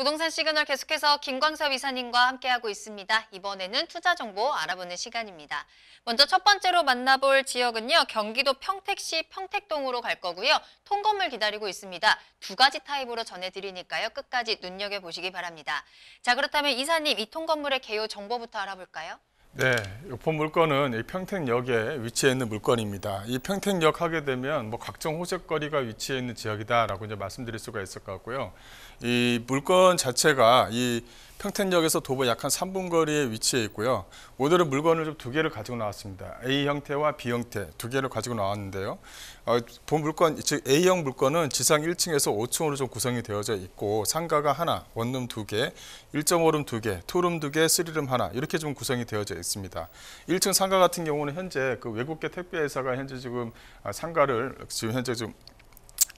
부동산 시그널 계속해서 김광섭 이사님과 함께하고 있습니다. 이번에는 투자 정보 알아보는 시간입니다. 먼저 첫 번째로 만나볼 지역은요. 경기도 평택시 평택동으로 갈 거고요. 통건물 기다리고 있습니다. 두 가지 타입으로 전해드리니까요. 끝까지 눈여겨보시기 바랍니다. 자 그렇다면 이사님 이 통건물의 개요 정보부터 알아볼까요? 네, 요폰 물건은 이 평택역에 위치해 있는 물건입니다. 이 평택역 하게 되면 뭐 각종 호재거리가 위치해 있는 지역이다라고 이제 말씀드릴 수가 있을 것 같고요. 이 물건 자체가 이 평택역에서 도보 약한 3분 거리에 위치해 있고요. 오늘은 물건을 좀 두 개를 가지고 나왔습니다. A 형태와 B 형태 두 개를 가지고 나왔는데요. 어, 본 물건, 즉 A형 물건은 지상 1층에서 5층으로 좀 구성이 되어져 있고 상가가 하나, 원룸 두 개, 1.5룸 두 개, 투룸 두 개, 쓰리룸 하나 이렇게 좀 구성이 되어져 있습니다. 1층 상가 같은 경우는 현재 그 외국계 택배 회사가 현재 지금 아, 상가를 지금 현재 좀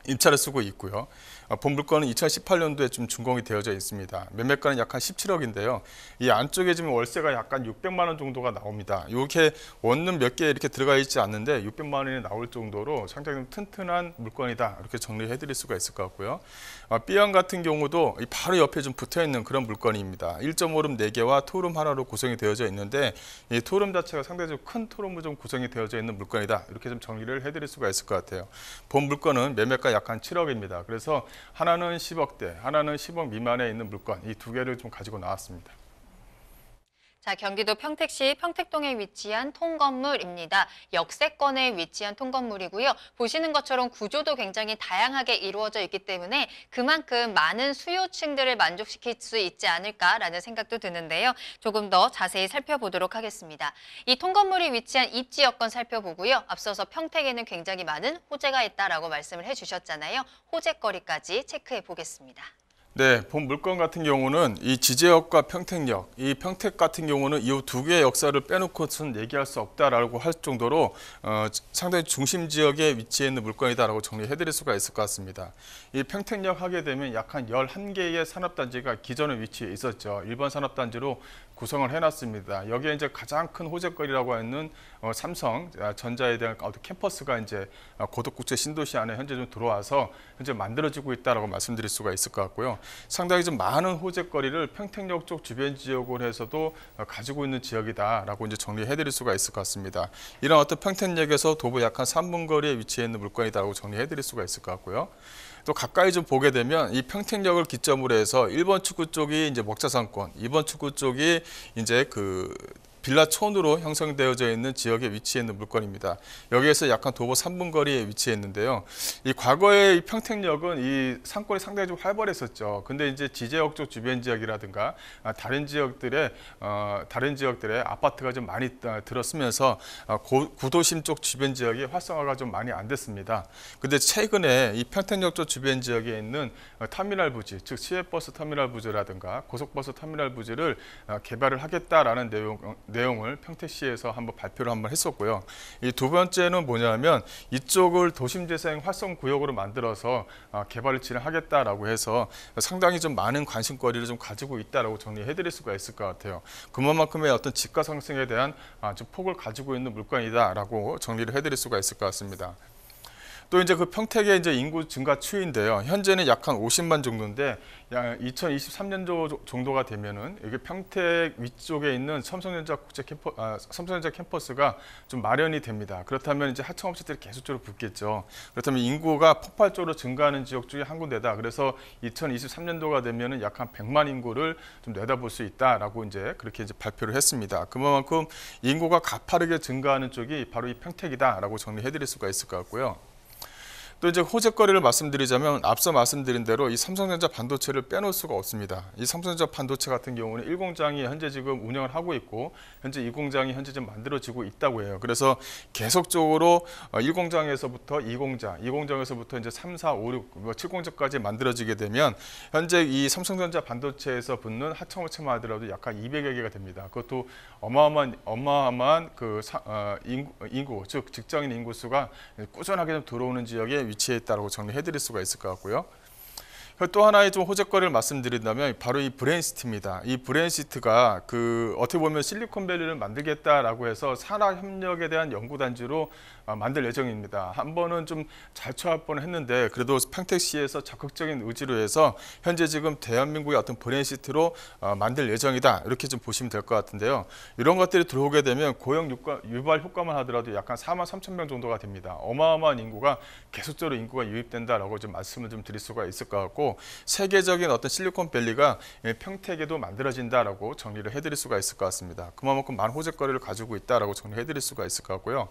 임차를 쓰고 있고요. 어, 본물건은 2018년도에 좀 준공이 되어져 있습니다. 매매가는 약 한 17억인데요. 이 안쪽에 지금 월세가 약간 600만 원 정도가 나옵니다. 이렇게 원룸 몇 개 이렇게 들어가 있지 않는데 600만 원이 나올 정도로 상당히 튼튼한 물건이다. 이렇게 정리해 드릴 수가 있을 것 같고요. B형 어, 같은 경우도 바로 옆에 좀 붙어 있는 그런 물건입니다. 1.5룸 4개와 토룸 하나로 구성이 되어져 있는데 이 토룸 자체가 상당히 큰 토룸으로 좀 구성이 되어져 있는 물건이다. 이렇게 좀 정리를 해 드릴 수가 있을 것 같아요. 본 물건은 매매가 약한 7억입니다. 그래서 하나는 10억대, 하나는 10억 미만에 있는 물건 이 두 개를 좀 가지고 나왔습니다. 자, 경기도 평택시 평택동에 위치한 통건물입니다. 역세권에 위치한 통건물이고요. 보시는 것처럼 구조도 굉장히 다양하게 이루어져 있기 때문에 그만큼 많은 수요층들을 만족시킬 수 있지 않을까라는 생각도 드는데요. 조금 더 자세히 살펴보도록 하겠습니다. 이 통건물이 위치한 입지 여건 살펴보고요. 앞서서 평택에는 굉장히 많은 호재가 있다라고 말씀을 해주셨잖아요. 호재거리까지 체크해 보겠습니다. 네, 본 물건 같은 경우는 이 지제역과 평택역, 이 평택 같은 경우는 이 두 개의 역사를 빼놓고선 얘기할 수 없다라고 할 정도로 어, 상당히 중심 지역에 위치해 있는 물건이다라고 정리해드릴 수가 있을 것 같습니다. 이 평택역 하게 되면 약 한1 1 개의 산업단지가 기존에위치해 있었죠. 일반 산업단지로 구성을 해놨습니다. 여기에 이제 가장 큰 호재거리라고 하는 어, 삼성 아, 전자에 대한 어떤 캠퍼스가 이제 아, 고덕국제 신도시 안에 현재 좀 들어와서 현재 만들어지고 있다라고 말씀드릴 수가 있을 것 같고요. 상당히 좀 많은 호재거리를 평택역 쪽 주변 지역으로 해서도 가지고 있는 지역이다라고 이제 정리해드릴 수가 있을 것 같습니다. 이런 어떤 평택역에서 도보 약한 3분 거리에 위치해 있는 물건이다라고 정리해드릴 수가 있을 것 같고요. 또 가까이 좀 보게 되면 이 평택역을 기점으로 해서 1번 축구 쪽이 이제 먹자상권, 2번 축구 쪽이 이제 그 빌라촌으로 형성되어져 있는 지역에 위치해 있는 물건입니다. 여기에서 약간 도보 3분 거리에 위치해 있는데요. 이 과거에 이 평택역은 이 상권이 상당히 좀 활발했었죠. 근데 이제 지제역 쪽 주변 지역이라든가 아, 다른 지역들의 어, 다른 지역들의 아파트가 좀 많이 어, 들었으면서 어, 고, 구도심 쪽 주변 지역이 활성화가 좀 많이 안 됐습니다. 근데 최근에 이 평택역 쪽 주변 지역에 있는 어, 터미널 부지, 즉 시외버스 터미널 부지라든가 고속버스 터미널 부지를 개발을 하겠다라는 내용 내용을 평택시에서 한번 발표를 한번 했었고요. 이 두 번째는 뭐냐면 이쪽을 도심재생 활성 구역으로 만들어서 아, 개발을 진행하겠다라고 해서 상당히 좀 많은 관심거리를 좀 가지고 있다라고 정리해드릴 수가 있을 것 같아요. 그만큼의 어떤 집가 상승에 대한 아, 좀 폭을 가지고 있는 물건이다라고 정리를 해드릴 수가 있을 것 같습니다. 또 이제 그 평택의 이제 인구 증가 추이인데요. 현재는 약 한 50만 정도인데 약 2023년도 정도가 되면은 이게 평택 위쪽에 있는 삼성전자 국제 캠퍼 아, 삼성전자 캠퍼스가 좀 마련이 됩니다. 그렇다면 이제 하청업체들이 계속적으로 붙겠죠. 그렇다면 인구가 폭발적으로 증가하는 지역 중에 한 군데다. 그래서 2023년도가 되면은 약 한 100만 인구를 좀 내다볼 수 있다라고 이제 그렇게 이제 발표를 했습니다. 그만큼 인구가 가파르게 증가하는 쪽이 바로 이 평택이다라고 정리해드릴 수가 있을 것 같고요. 또 이제 호재거리를 말씀드리자면 앞서 말씀드린 대로 이 삼성전자 반도체를 빼놓을 수가 없습니다. 이 삼성전자 반도체 같은 경우는 1공장이 현재 지금 운영을 하고 있고 현재 2공장이 현재 지금 만들어지고 있다고 해요. 그래서 계속적으로 1공장에서부터 어, 2공장, 2공장에서부터 이제 3, 4, 5, 6, 7공장까지 뭐 만들어지게 되면 현재 이 삼성전자 반도체에서 붙는 하청업체만 하더라도 약간 200여 개가 됩니다. 그것도 어마어마한 어마어마한 그 어, 인구, 인구 즉 직장인 인구 수가 꾸준하게 좀 들어오는 지역에 위치에 있다고 정리해드릴 수가 있을 것 같고요. 그 또 하나의 좀 호재거리를 말씀드린다면 바로 이 브랜시트입니다. 이 브랜시트가 그 어떻게 보면 실리콘밸리를 만들겠다라고 해서 산학협력에 대한 연구단지로 아, 만들 예정입니다. 한 번은 좀잘초할뻔 했는데 그래도 평택시에서 적극적인 의지로 해서 현재 지금 대한민국의 어떤 브랜시트로 어, 만들 예정이다 이렇게 좀 보시면 될 것 같은데요. 이런 것들이 들어오게 되면 고용 유발 효과만 하더라도 약간 4만 3천 명 정도가 됩니다. 어마어마한 인구가 계속적으로 인구가 유입된다라고 좀 말씀을 좀 드릴 수가 있을 것 같고 세계적인 어떤 실리콘밸리가 예, 평택에도 만들어진다라고 정리를 해드릴 수가 있을 것 같습니다. 그만큼 만 호재거리를 가지고 있다라고 정리해드릴 수가 있을 것 같고요.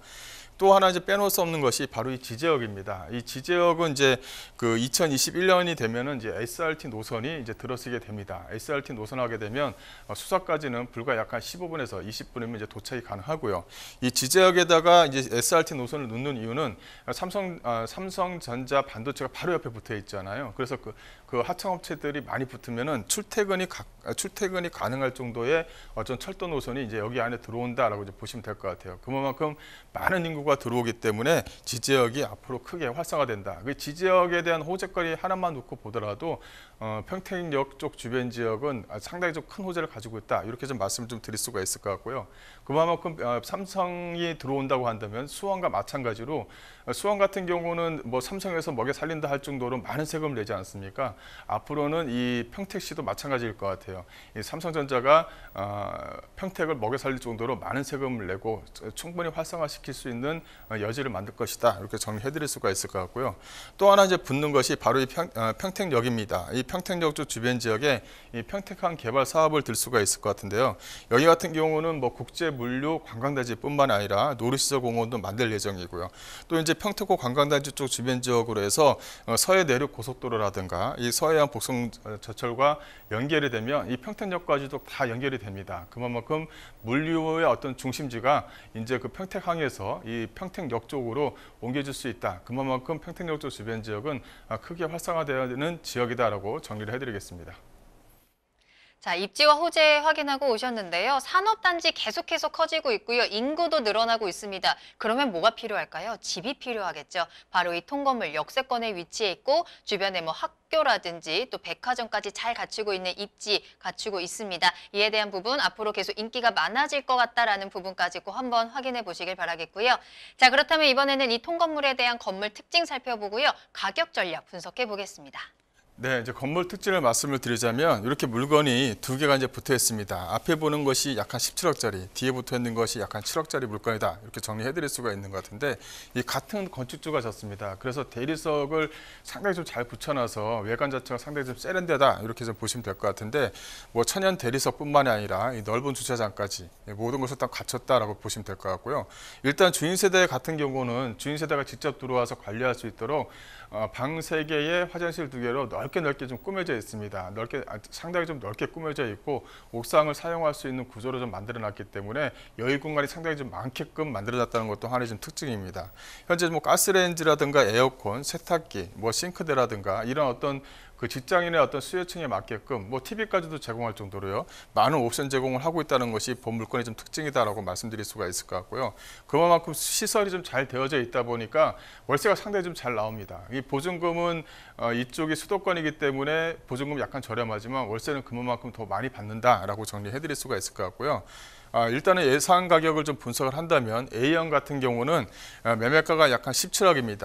또한 하나 이제 빼놓을 수 없는 것이 바로 이지지역입니다이 지제역은 이제 그 2021년이 되면은 이제 SRT 노선이 이제 들어서게 됩니다. SRT 노선하게 되면 어, 수사까지는 불과 약 한 15분에서 20분이면 이제 도착이 가능하고요. 이 지제역에다가 이제 SRT 노선을 놓는 이유는 삼성 아, 삼성전자 반도체가 바로 옆에 붙어 있잖아요. 그래서 그그 하청업체들이 많이 붙으면은 출퇴근이 가, 아, 출퇴근이 가능할 정도의 어떤 철도 노선이 이제 여기 안에 들어온다라고 이제 보시면 될 것 같아요. 그만큼 많은 인구가 들어오기 때문에 지지역이 앞으로 크게 활성화된다. 그 지지역에 대한 호재거리 하나만 놓고 보더라도 어, 평택역 쪽 주변 지역은 아, 상당히 좀 큰 호재를 가지고 있다. 이렇게 좀 말씀 좀 드릴 수가 있을 것 같고요. 그만큼 아, 삼성이 들어온다고 한다면 수원과 마찬가지로 아, 수원 같은 경우는 뭐 삼성에서 먹여 살린다 할 정도로 많은 세금을 내지 않습니까? 앞으로는 이 평택시도 마찬가지일 것 같아요. 삼성전자가 아, 평택을 먹여 살릴 정도로 많은 세금을 내고 충분히 활성화시킬 수 있는 어, 여지를 만들 것이다. 이렇게 정리해드릴 수가 있을 것 같고요. 또 하나 이제 붙는 것이 바로 이 평, 평택역입니다. 이 평택역 주변 지역에 이 평택항 개발 사업을 들 수가 있을 것 같은데요. 여기 같은 경우는 뭐 국제 물류 관광단지뿐만 아니라 노이스설 공원도 만들 예정이고요. 또 이제 평택고 관광단지 쪽 주변 지역으로 해서 어, 서해 내륙 고속도로라든가 이 서해안 복성 어, 저철과 연결이 되면 이 평택역까지도 다 연결이 됩니다. 그만큼 물류의 어떤 중심지가 이제 그 평택항에서 이 평택역 쪽으로 옮겨질 수 있다. 그만큼 평택역 쪽 주변 지역은 아, 크게 활성화되는 되어야 지역이다라고 정리를 해드리겠습니다. 자, 입지와 호재 확인하고 오셨는데요. 산업단지 계속해서 커지고 있고요. 인구도 늘어나고 있습니다. 그러면 뭐가 필요할까요? 집이 필요하겠죠. 바로 이 통건물 역세권에 위치해 있고 주변에 뭐 학교라든지 또 백화점까지 잘 갖추고 있는 입지 갖추고 있습니다. 이에 대한 부분 앞으로 계속 인기가 많아질 것 같다라는 부분까지 꼭 한번 확인해 보시길 바라겠고요. 자, 그렇다면 이번에는 이 통건물에 대한 건물 특징 살펴보고요. 가격 전략 분석해 보겠습니다. 네, 이제 건물 특징을 말씀을 드리자면 이렇게 물건이 두 개가 이제 붙어 있습니다. 앞에 보는 것이 약한 17억짜리, 뒤에 붙어 있는 것이 약한 7억짜리 물건이다. 이렇게 정리해 드릴 수가 있는 것 같은데 이 같은 건축주가 졌습니다. 그래서 대리석을 상당히 좀 잘 붙여놔서 외관 자체가 상당히 좀 세련되다. 이렇게 좀 보시면 될 것 같은데 뭐 천연 대리석뿐만이 아니라 이 넓은 주차장까지 모든 것을 다 갖췄다라고 보시면 될 것 같고요. 일단 주인 세대 같은 경우는 주인 세대가 직접 들어와서 관리할 수 있도록 어, 방세 개에 화장실 두 개로 넓 넓게 넓게 좀 꾸며져 있습니다. 넓게 아, 상당히 좀 넓게 꾸며져 있고 옥상을 사용할 수 있는 구조로 좀 만들어놨기 때문에 여유 공간이 상당히 좀 많게끔 만들어놨다는 것도 하나의 좀 특징입니다. 현재 뭐 가스레인지라든가 에어컨, 세탁기, 뭐 싱크대라든가 이런 어떤 그 직장인의 어떤 수요층에 맞게끔 뭐 TV까지도 제공할 정도로요. 많은 옵션 제공을 하고 있다는 것이 본 물건의 좀 특징이다라고 말씀드릴 수가 있을 것 같고요. 그만큼 시설이 좀 잘 되어져 있다 보니까 월세가 상당히 좀 잘 나옵니다. 이 보증금은 어, 이쪽이 수도권이기 때문에 보증금 약간 저렴하지만 월세는 그만큼 더 많이 받는다라고 정리해드릴 수가 있을 것 같고요. 아, 일단은 예상 가격을 좀 분석을 한다면 A형 같은 경우는 아, 매매가가 약한 17억입니다.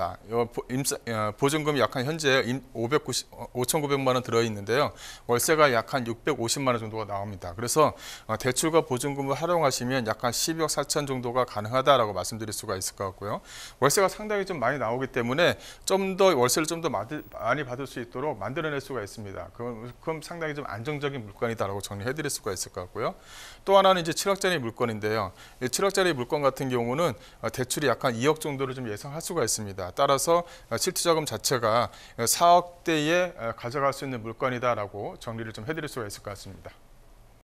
아, 보증금이 약한 현재 590, 0만원 어, 들어있는데요. 월세가 약한 650만 원 정도가 나옵니다. 그래서 어, 대출과 보증금을 활용하시면 약한 12억 4천 정도가 가능하다라고 말씀드릴 수가 있을 것 같고요. 월세가 상당히 좀 많이 나오기 때문에 좀 더 월세를 좀 더 많이 받을 수 있도록 만들어낼 수가 있습니다. 그럼, 그럼 상당히 좀 안정적인 물건이다라고 정리해드릴 수가 있을 것 같고요. 또 하나는 이제 7억 7억짜리 물건인데요. 7억짜리 물건 같은 경우는 어, 대출이 약한 2억 정도를 좀 예상할 수가 있습니다. 따라서 어, 실투자금 자체가 4억대에 어, 가져갈 수 있는 물건이다라고 정리를 좀 해드릴 수가 있을 것 같습니다.